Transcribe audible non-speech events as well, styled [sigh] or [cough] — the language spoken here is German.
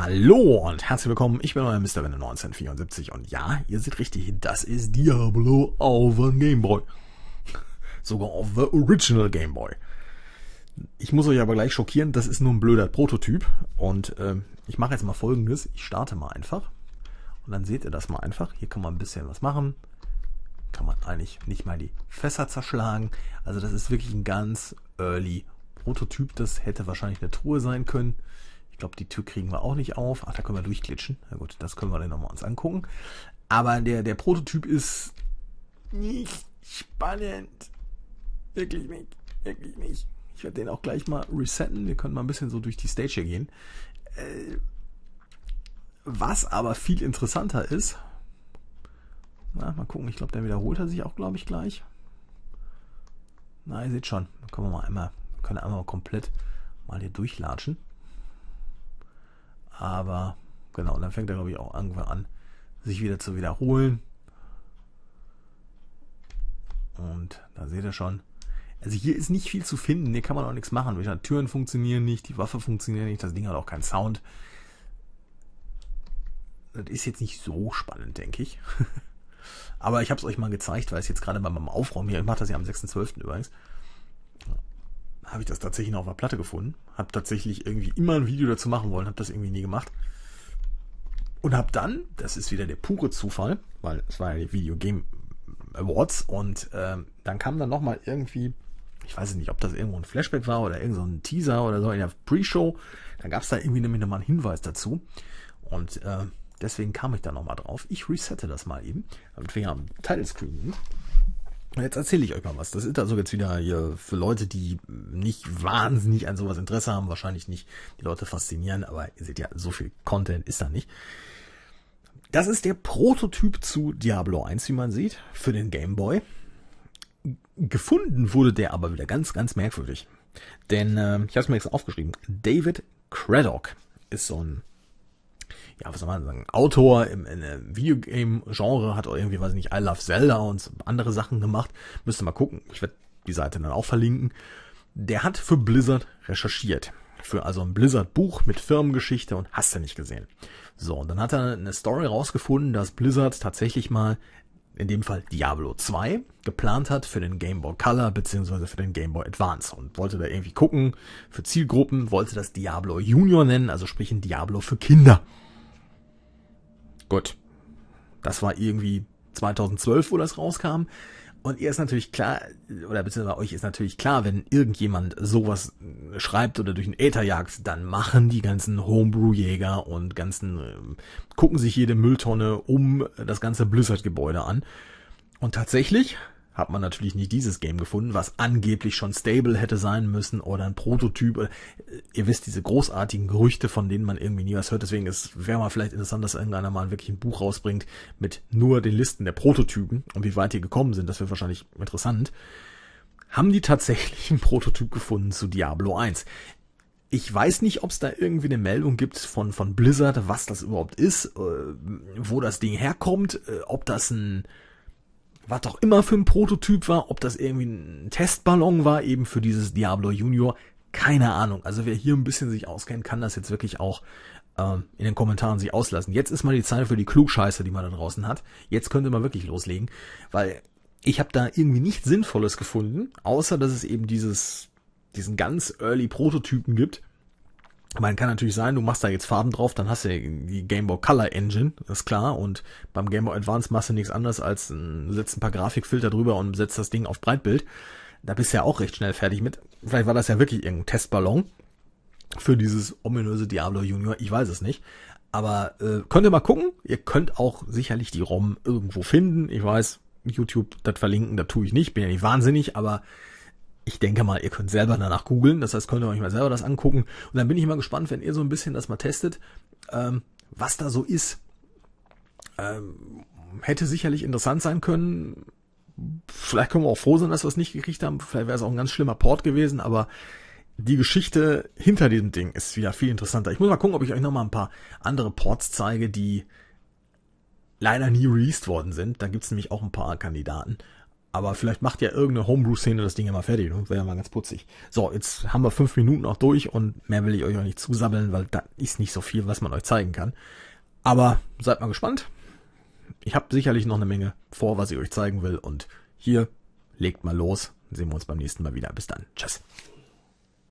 Hallo und herzlich willkommen, ich bin euer Mr. Wende 1974 und ja, ihr seht richtig, das ist Diablo auf dem Gameboy. [laughs] Sogar auf the Original Game Boy. Ich muss euch aber gleich schockieren, das ist nur ein blöder Prototyp und äh, ich mache jetzt mal folgendes, ich starte mal einfach und dann seht ihr das mal einfach. Hier kann man ein bisschen was machen, kann man eigentlich nicht mal die Fässer zerschlagen. Also das ist wirklich ein ganz early Prototyp, das hätte wahrscheinlich eine Truhe sein können. Ich glaube, die Tür kriegen wir auch nicht auf. Ach, da können wir durchglitschen. Na gut, das können wir dann nochmal uns angucken. Aber der, der Prototyp ist nicht spannend. Wirklich nicht. Wirklich nicht. Ich werde den auch gleich mal resetten. Wir können mal ein bisschen so durch die Stage hier gehen. Äh, was aber viel interessanter ist, na, mal gucken, ich glaube, der wiederholt er sich auch, glaube ich, gleich. Na, ihr seht schon. können wir mal einmal, können einmal komplett mal hier durchlatschen. Aber genau, dann fängt er, glaube ich, auch irgendwann an, sich wieder zu wiederholen. Und da seht ihr schon. Also hier ist nicht viel zu finden. Hier kann man auch nichts machen. Welche Türen funktionieren nicht, die Waffe funktioniert nicht, das Ding hat auch keinen Sound. Das ist jetzt nicht so spannend, denke ich. [laughs] Aber ich habe es euch mal gezeigt, weil es jetzt gerade bei meinem Aufräumen hier, ich mache das ja am 6.12. übrigens, habe ich das tatsächlich noch auf der Platte gefunden. Habe tatsächlich irgendwie immer ein Video dazu machen wollen, habe das irgendwie nie gemacht. Und habe dann, das ist wieder der pure Zufall, weil es war ja die Video Game Awards und äh, dann kam dann nochmal irgendwie, ich weiß nicht, ob das irgendwo ein Flashback war oder irgend so ein Teaser oder so in der Pre-Show, da gab es da irgendwie nämlich nochmal einen Hinweis dazu. Und äh, deswegen kam ich da nochmal drauf. Ich resette das mal eben, damit wir am Title Screen sind. Jetzt erzähle ich euch mal was. Das ist also jetzt wieder hier für Leute, die nicht wahnsinnig an sowas Interesse haben, wahrscheinlich nicht die Leute faszinieren, aber ihr seht ja, so viel Content ist da nicht. Das ist der Prototyp zu Diablo 1, wie man sieht, für den Game Boy. Gefunden wurde der aber wieder ganz, ganz merkwürdig. Denn, äh, ich habe es mir jetzt aufgeschrieben, David Craddock ist so ein ja, was soll man sagen, Autor im, im Videogame-Genre, hat auch irgendwie, weiß ich nicht, I Love Zelda und andere Sachen gemacht. Müsste mal gucken. Ich werde die Seite dann auch verlinken. Der hat für Blizzard recherchiert. Für also ein Blizzard-Buch mit Firmengeschichte und hast du nicht gesehen. So, und dann hat er eine Story rausgefunden, dass Blizzard tatsächlich mal in dem Fall Diablo 2, geplant hat für den Game Boy Color beziehungsweise für den Game Boy Advance und wollte da irgendwie gucken für Zielgruppen, wollte das Diablo Junior nennen, also sprich ein Diablo für Kinder. Gott, das war irgendwie 2012, wo das rauskam. Und ihr ist natürlich klar, oder beziehungsweise euch ist natürlich klar, wenn irgendjemand sowas äh, schreibt oder durch den Äther jagt, dann machen die ganzen Homebrew-Jäger und ganzen, äh, gucken sich jede Mülltonne um das ganze Blizzard-Gebäude an. Und tatsächlich hat man natürlich nicht dieses Game gefunden, was angeblich schon stable hätte sein müssen oder ein Prototyp. Äh, ihr wisst diese großartigen Gerüchte, von denen man irgendwie nie was hört. Deswegen wäre mal vielleicht interessant, dass irgendeiner mal wirklich ein Buch rausbringt mit nur den Listen der Prototypen und wie weit die gekommen sind. Das wäre wahrscheinlich interessant. Haben die tatsächlich einen Prototyp gefunden zu Diablo 1? Ich weiß nicht, ob es da irgendwie eine Meldung gibt von, von Blizzard, was das überhaupt ist, äh, wo das Ding herkommt, äh, ob das ein was auch immer für ein Prototyp war, ob das irgendwie ein Testballon war, eben für dieses Diablo Junior, keine Ahnung. Also wer hier ein bisschen sich auskennt, kann das jetzt wirklich auch ähm, in den Kommentaren sich auslassen. Jetzt ist mal die Zeit für die Klugscheiße, die man da draußen hat. Jetzt könnte man wirklich loslegen, weil ich habe da irgendwie nichts Sinnvolles gefunden, außer dass es eben dieses diesen ganz early Prototypen gibt, man kann natürlich sein, du machst da jetzt Farben drauf, dann hast du die Game Boy Color Engine, ist klar. Und beim Game Boy Advance machst du nichts anderes als äh, setzt ein paar Grafikfilter drüber und setzt das Ding auf Breitbild. Da bist du ja auch recht schnell fertig mit. Vielleicht war das ja wirklich irgendein Testballon für dieses ominöse Diablo Junior. Ich weiß es nicht. Aber äh, könnt ihr mal gucken. Ihr könnt auch sicherlich die ROM irgendwo finden. Ich weiß, YouTube das verlinken, das tue ich nicht. Bin ja nicht wahnsinnig, aber ich denke mal, ihr könnt selber danach googeln. Das heißt, könnt ihr euch mal selber das angucken. Und dann bin ich mal gespannt, wenn ihr so ein bisschen das mal testet, ähm, was da so ist. Ähm, hätte sicherlich interessant sein können. Vielleicht können wir auch froh sein, dass wir es nicht gekriegt haben. Vielleicht wäre es auch ein ganz schlimmer Port gewesen, aber die Geschichte hinter diesem Ding ist wieder viel interessanter. Ich muss mal gucken, ob ich euch nochmal ein paar andere Ports zeige, die leider nie released worden sind. Da gibt es nämlich auch ein paar Kandidaten. Aber vielleicht macht ja irgendeine Homebrew-Szene das Ding ja mal fertig. Ne? Wäre ja mal ganz putzig. So, jetzt haben wir fünf Minuten auch durch und mehr will ich euch auch nicht zusammeln, weil da ist nicht so viel, was man euch zeigen kann. Aber seid mal gespannt. Ich habe sicherlich noch eine Menge vor, was ich euch zeigen will. Und hier, legt mal los. Sehen wir uns beim nächsten Mal wieder. Bis dann. Tschüss.